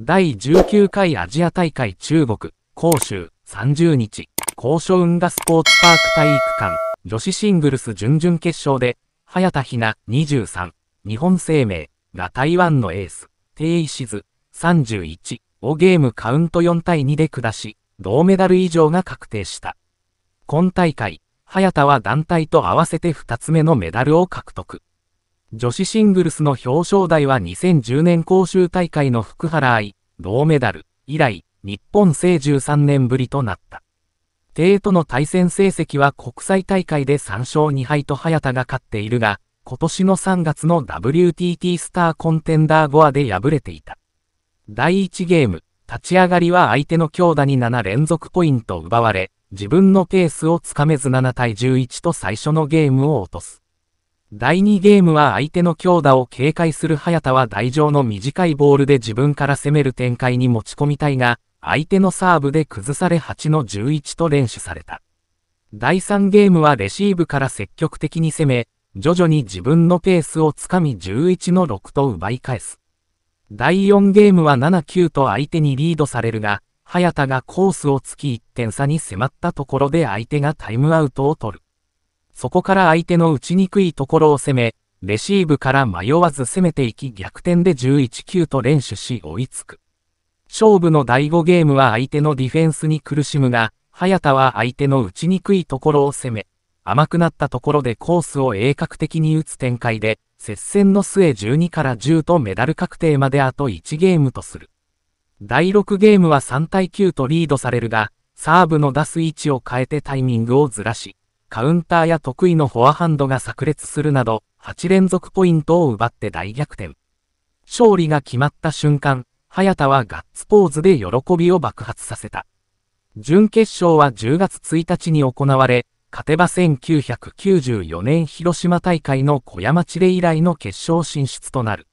第19回アジア大会中国、杭州、30日、高所運河スポーツパーク体育館、女子シングルス準々決勝で、早田ひな23、日本生命が台湾のエース、定位シズ31をゲームカウント4対2で下し、銅メダル以上が確定した。今大会、早田は団体と合わせて2つ目のメダルを獲得。女子シングルスの表彰台は2010年講州大会の福原愛、銅メダル、以来、日本勢13年ぶりとなった。帝との対戦成績は国際大会で3勝2敗と早田が勝っているが、今年の3月の WTT スターコンテンダー5話で敗れていた。第1ゲーム、立ち上がりは相手の強打に7連続ポイント奪われ、自分のペースをつかめず7対11と最初のゲームを落とす。第2ゲームは相手の強打を警戒する早田は台上の短いボールで自分から攻める展開に持ち込みたいが、相手のサーブで崩され8の11と連取された。第3ゲームはレシーブから積極的に攻め、徐々に自分のペースをつかみ11の6と奪い返す。第4ゲームは7-9と相手にリードされるが、早田がコースを突き1点差に迫ったところで相手がタイムアウトを取る。そこから相手の打ちにくいところを攻め、レシーブから迷わず攻めていき逆転で11-9と連取し追いつく。勝負の第5ゲームは相手のディフェンスに苦しむが、早田は相手の打ちにくいところを攻め、甘くなったところでコースを鋭角的に打つ展開で、接戦の末12から10とメダル確定まであと1ゲームとする。第6ゲームは3対9とリードされるが、サーブの出す位置を変えてタイミングをずらし、カウンターや得意のフォアハンドが炸裂するなど、8連続ポイントを奪って大逆転。勝利が決まった瞬間、早田はガッツポーズで喜びを爆発させた。準決勝は10月1日に行われ、勝てば1994年広島大会の小山地で以来の決勝進出となる。